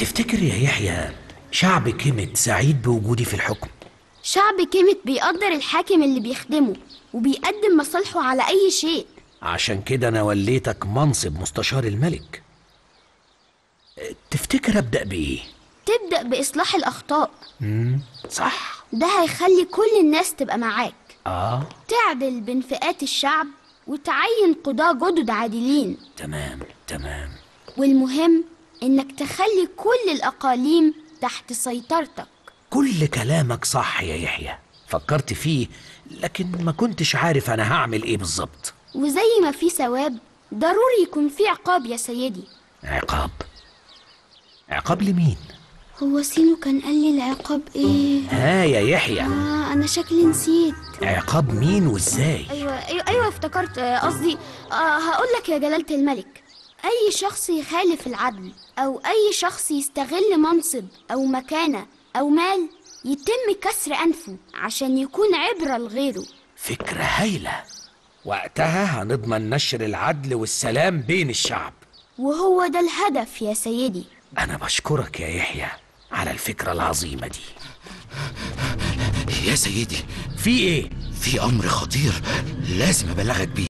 تفتكر يا يحيى شعب كيمت سعيد بوجودي في الحكم شعب كيمت بيقدر الحاكم اللي بيخدمه وبيقدم مصالحه على أي شيء عشان كده أنا وليتك منصب مستشار الملك تفتكر أبدأ بإيه؟ تبدأ بإصلاح الأخطاء امم صح ده هيخلي كل الناس تبقى معاك آه تعدل بين فئات الشعب وتعين قضاة جدد عادلين تمام تمام والمهم إنك تخلي كل الأقاليم تحت سيطرتك كل كلامك صح يا يحيى فكرت فيه لكن ما كنتش عارف أنا هعمل إيه بالظبط وزي ما في ثواب ضروري يكون في عقاب يا سيدي عقاب؟ عقاب لمين؟ هو سينو كان قال لي العقاب ايه؟ ها يا يحيى آه انا شكلي نسيت عقاب مين وازاي؟ ايوه ايوه, أيوة افتكرت آه، قصدي آه هقول لك يا جلالة الملك أي شخص يخالف العدل أو أي شخص يستغل منصب أو مكانة أو مال يتم كسر أنفه عشان يكون عبرة لغيره فكرة هايلة وقتها هنضمن نشر العدل والسلام بين الشعب وهو ده الهدف يا سيدي أنا بشكرك يا يحيى على الفكرة العظيمة دي يا سيدي في إيه؟ في أمر خطير لازم أبلغك بيه